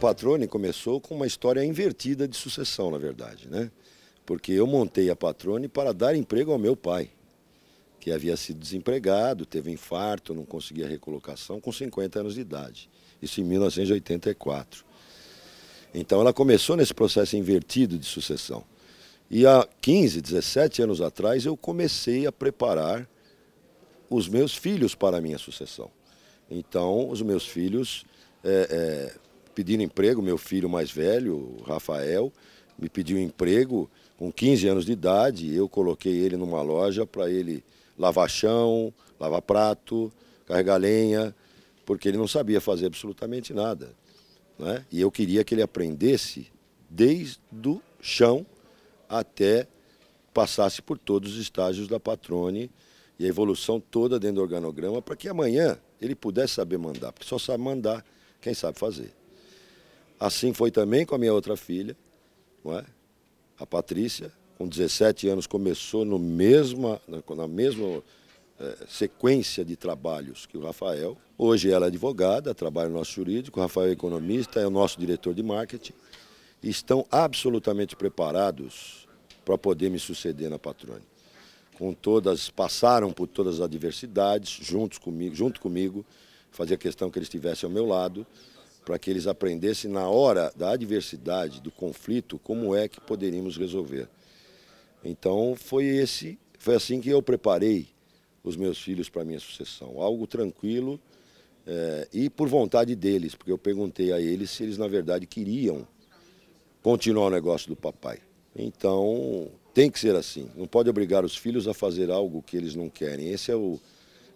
Patrone começou com uma história invertida de sucessão, na verdade, né? Porque eu montei a Patrone para dar emprego ao meu pai, que havia sido desempregado, teve infarto, não conseguia recolocação com 50 anos de idade. Isso em 1984. Então ela começou nesse processo invertido de sucessão. E há 15, 17 anos atrás eu comecei a preparar os meus filhos para a minha sucessão. Então os meus filhos é, é, pedindo emprego, meu filho mais velho, Rafael, me pediu emprego com 15 anos de idade, eu coloquei ele numa loja para ele lavar chão, lavar prato, carregar lenha, porque ele não sabia fazer absolutamente nada. Né? E eu queria que ele aprendesse desde o chão até passasse por todos os estágios da patrone e a evolução toda dentro do organograma para que amanhã ele pudesse saber mandar, porque só sabe mandar quem sabe fazer. Assim foi também com a minha outra filha, não é? a Patrícia, com 17 anos, começou no mesma, na mesma é, sequência de trabalhos que o Rafael. Hoje ela é advogada, trabalha no nosso jurídico, o Rafael é economista, é o nosso diretor de marketing. Estão absolutamente preparados para poder me suceder na Patrone. Com todas, passaram por todas as adversidades, juntos comigo, junto comigo, fazia questão que eles estivessem ao meu lado para que eles aprendessem na hora da adversidade, do conflito, como é que poderíamos resolver. Então foi esse, foi assim que eu preparei os meus filhos para minha sucessão, algo tranquilo é, e por vontade deles, porque eu perguntei a eles se eles na verdade queriam continuar o negócio do papai. Então tem que ser assim, não pode obrigar os filhos a fazer algo que eles não querem. Esse é, o,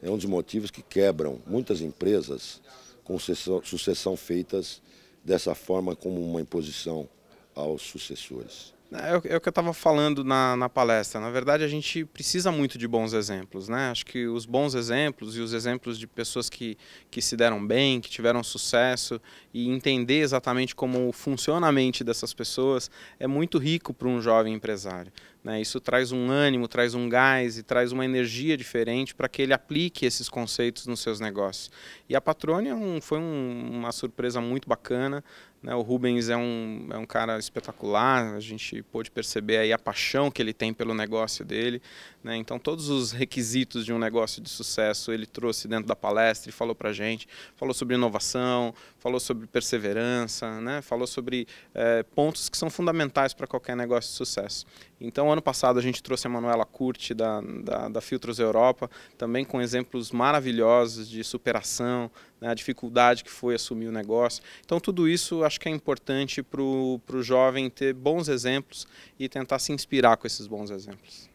é um dos motivos que quebram muitas empresas com sucessão feitas dessa forma como uma imposição aos sucessores. É, é, é, o que eu estava falando na, na, palestra. Na verdade, a gente precisa muito de bons exemplos, né? Acho que os bons exemplos e os exemplos de pessoas que, que se deram bem, que tiveram sucesso e entender exatamente como funciona a mente dessas pessoas é muito rico para um jovem empresário. Né? Isso traz um ânimo, traz um gás e traz uma energia diferente para que ele aplique esses conceitos nos seus negócios. E a Patrônia é um, foi um, uma surpresa muito bacana. Né? O Rubens é um, é um cara espetacular, a gente pôde perceber aí a paixão que ele tem pelo negócio dele. Né? Então, todos os requisitos de um negócio de sucesso ele trouxe dentro da palestra e falou para gente. Falou sobre inovação, falou sobre perseverança, né? falou sobre é, pontos que são fundamentais para qualquer negócio de sucesso. Então, ano passado a gente trouxe a Manuela Curti da, da, da Filtros Europa, também com exemplos maravilhosos de superação, né, a dificuldade que foi assumir o negócio. Então, tudo isso acho que é importante para o jovem ter bons exemplos e tentar se inspirar com esses bons exemplos.